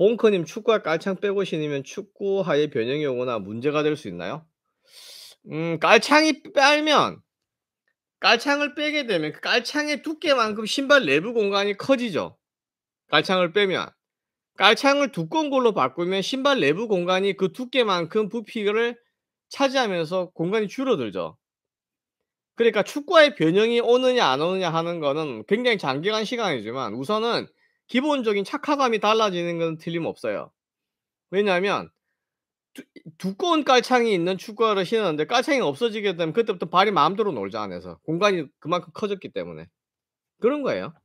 봉커님축구할 깔창 빼고 신으면 축구하의 변형이 오거나 문제가 될 수 있나요? 음 깔창이 빼면 깔창을 빼게 되면 그 깔창의 두께만큼 신발 내부 공간이 커지죠. 깔창을 빼면 깔창을 두꺼운 걸로 바꾸면 신발 내부 공간이 그 두께만큼 부피를 차지하면서 공간이 줄어들죠. 그러니까 축구의 변형이 오느냐 안 오느냐 하는 거는 굉장히 장기간 시간이지만 우선은 기본적인 착화감이 달라지는 건 틀림없어요. 왜냐하면 두, 두꺼운 깔창이 있는 축구화를 신었는데 깔창이 없어지게 되면 그때부터 발이 마음대로 놀자 안에서 공간이 그만큼 커졌기 때문에 그런 거예요.